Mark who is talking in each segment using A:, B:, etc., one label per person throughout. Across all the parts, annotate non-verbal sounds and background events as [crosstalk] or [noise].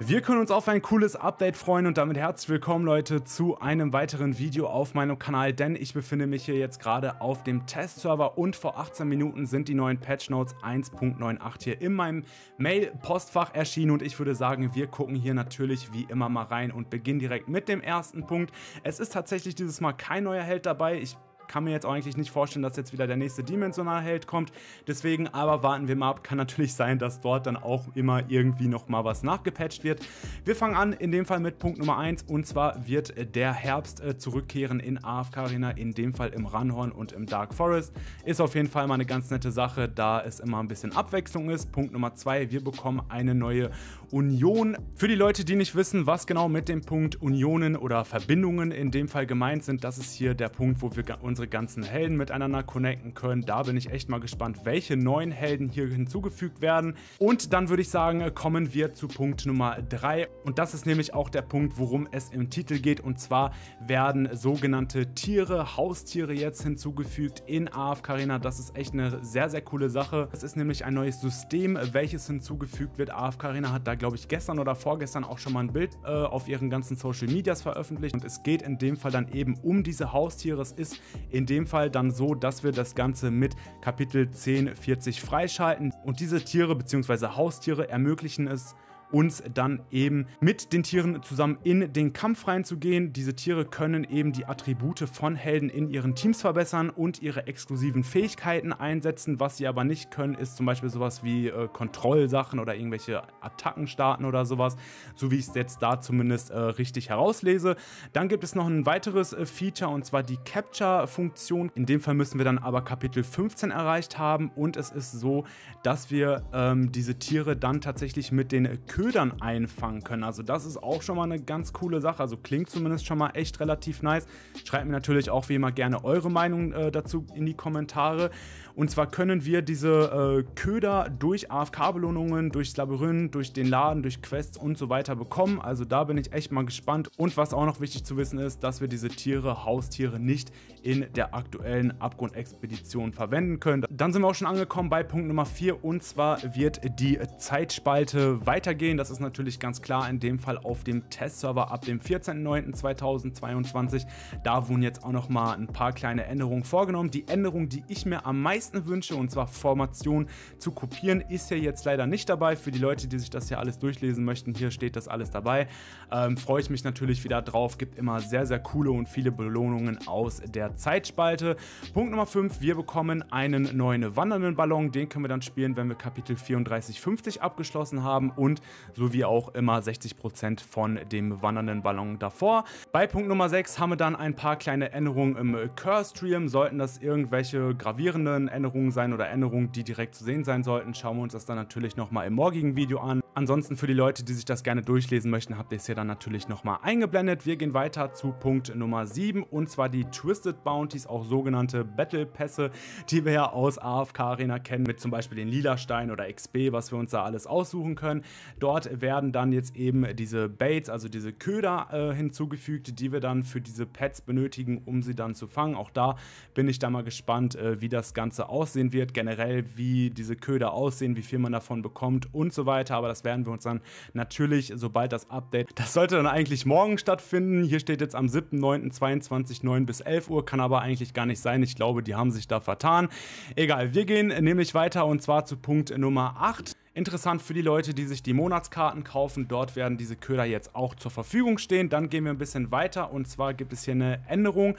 A: Wir können uns auf ein cooles Update freuen und damit herzlich willkommen Leute zu einem weiteren Video auf meinem Kanal, denn ich befinde mich hier jetzt gerade auf dem Testserver und vor 18 Minuten sind die neuen Patch Notes 1.98 hier in meinem Mail-Postfach erschienen und ich würde sagen, wir gucken hier natürlich wie immer mal rein und beginnen direkt mit dem ersten Punkt. Es ist tatsächlich dieses Mal kein neuer Held dabei, ich kann mir jetzt eigentlich nicht vorstellen, dass jetzt wieder der nächste Dimensional Held kommt. Deswegen aber warten wir mal ab. Kann natürlich sein, dass dort dann auch immer irgendwie nochmal was nachgepatcht wird. Wir fangen an in dem Fall mit Punkt Nummer 1 und zwar wird der Herbst äh, zurückkehren in AFK Arena, in dem Fall im Runhorn und im Dark Forest. Ist auf jeden Fall mal eine ganz nette Sache, da es immer ein bisschen Abwechslung ist. Punkt Nummer 2, wir bekommen eine neue Union. Für die Leute, die nicht wissen, was genau mit dem Punkt Unionen oder Verbindungen in dem Fall gemeint sind, das ist hier der Punkt, wo wir unsere ganzen Helden miteinander connecten können. Da bin ich echt mal gespannt, welche neuen Helden hier hinzugefügt werden. Und dann würde ich sagen, kommen wir zu Punkt Nummer 3. Und das ist nämlich auch der Punkt, worum es im Titel geht. Und zwar werden sogenannte Tiere, Haustiere jetzt hinzugefügt in AF Karina. Das ist echt eine sehr, sehr coole Sache. Das ist nämlich ein neues System, welches hinzugefügt wird. AF Karina hat da glaube ich, gestern oder vorgestern auch schon mal ein Bild äh, auf ihren ganzen Social Medias veröffentlicht. Und es geht in dem Fall dann eben um diese Haustiere. Es ist in dem Fall dann so, dass wir das Ganze mit Kapitel 1040 freischalten. Und diese Tiere bzw. Haustiere ermöglichen es, uns dann eben mit den Tieren zusammen in den Kampf reinzugehen. Diese Tiere können eben die Attribute von Helden in ihren Teams verbessern und ihre exklusiven Fähigkeiten einsetzen. Was sie aber nicht können, ist zum Beispiel sowas wie äh, Kontrollsachen oder irgendwelche Attacken starten oder sowas, so wie ich es jetzt da zumindest äh, richtig herauslese. Dann gibt es noch ein weiteres äh, Feature und zwar die Capture-Funktion. In dem Fall müssen wir dann aber Kapitel 15 erreicht haben und es ist so, dass wir ähm, diese Tiere dann tatsächlich mit den Königen Ködern einfangen können. Also das ist auch schon mal eine ganz coole Sache. Also klingt zumindest schon mal echt relativ nice. Schreibt mir natürlich auch wie immer gerne eure Meinung äh, dazu in die Kommentare. Und zwar können wir diese äh, Köder durch AFK-Belohnungen, durchs Labyrinth, durch den Laden, durch Quests und so weiter bekommen. Also da bin ich echt mal gespannt. Und was auch noch wichtig zu wissen ist, dass wir diese Tiere, Haustiere nicht in der aktuellen Abgrund-Expedition verwenden können. Dann sind wir auch schon angekommen bei Punkt Nummer 4 und zwar wird die Zeitspalte weitergehen gehen. Das ist natürlich ganz klar in dem Fall auf dem Testserver ab dem 14.09.2022. Da wurden jetzt auch noch mal ein paar kleine Änderungen vorgenommen. Die Änderung, die ich mir am meisten wünsche, und zwar Formation zu kopieren, ist hier jetzt leider nicht dabei. Für die Leute, die sich das hier alles durchlesen möchten, hier steht das alles dabei. Ähm, freue ich mich natürlich wieder drauf. Gibt immer sehr, sehr coole und viele Belohnungen aus der Zeitspalte. Punkt Nummer 5, wir bekommen einen neuen wandernden Ballon. Den können wir dann spielen, wenn wir Kapitel 3450 abgeschlossen haben und sowie auch immer 60% von dem wandernden Ballon davor. Bei Punkt Nummer 6 haben wir dann ein paar kleine Änderungen im Curse-Stream. Sollten das irgendwelche gravierenden Änderungen sein oder Änderungen, die direkt zu sehen sein sollten, schauen wir uns das dann natürlich nochmal im morgigen Video an. Ansonsten für die Leute, die sich das gerne durchlesen möchten, habt ihr es hier dann natürlich nochmal eingeblendet. Wir gehen weiter zu Punkt Nummer 7 und zwar die Twisted Bounties, auch sogenannte Battle Pässe, die wir ja aus AFK Arena kennen, mit zum Beispiel den Lila Stein oder XP, was wir uns da alles aussuchen können. Dort dort werden dann jetzt eben diese Baits, also diese Köder äh, hinzugefügt, die wir dann für diese Pets benötigen, um sie dann zu fangen. Auch da bin ich da mal gespannt, äh, wie das Ganze aussehen wird, generell wie diese Köder aussehen, wie viel man davon bekommt und so weiter. Aber das werden wir uns dann natürlich, sobald das Update, das sollte dann eigentlich morgen stattfinden. Hier steht jetzt am 7.9.22 9 bis 11 Uhr, kann aber eigentlich gar nicht sein. Ich glaube, die haben sich da vertan. Egal, wir gehen nämlich weiter und zwar zu Punkt Nummer 8. Interessant für die Leute, die sich die Monatskarten kaufen. Dort werden diese Köder jetzt auch zur Verfügung stehen. Dann gehen wir ein bisschen weiter und zwar gibt es hier eine Änderung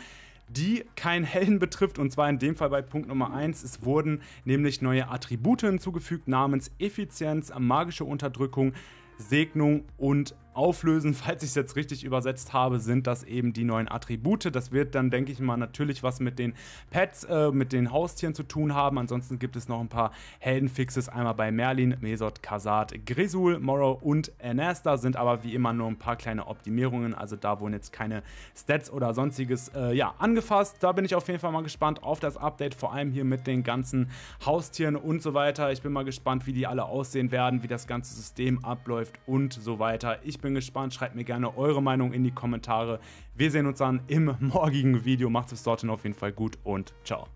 A: die keinen Helden betrifft, und zwar in dem Fall bei Punkt Nummer 1. Es wurden nämlich neue Attribute hinzugefügt namens Effizienz, magische Unterdrückung, Segnung und auflösen. [laughs] Falls ich es jetzt richtig übersetzt habe, sind das eben die neuen Attribute. Das wird dann, denke ich mal, natürlich was mit den Pets, äh, mit den Haustieren zu tun haben. Ansonsten gibt es noch ein paar Heldenfixes. Einmal bei Merlin, Mesot, Kasat, Grisul, Morrow und Anasta sind aber wie immer nur ein paar kleine Optimierungen. Also da wurden jetzt keine Stats oder sonstiges äh, ja, angefasst. Da bin ich auf jeden Fall mal gespannt auf das Update, vor allem hier mit den ganzen Haustieren und so weiter. Ich bin mal gespannt, wie die alle aussehen werden, wie das ganze System abläuft und so weiter. Ich bin bin gespannt. Schreibt mir gerne eure Meinung in die Kommentare. Wir sehen uns dann im [laughs] morgigen Video. Macht es bis dorthin auf jeden Fall gut und ciao.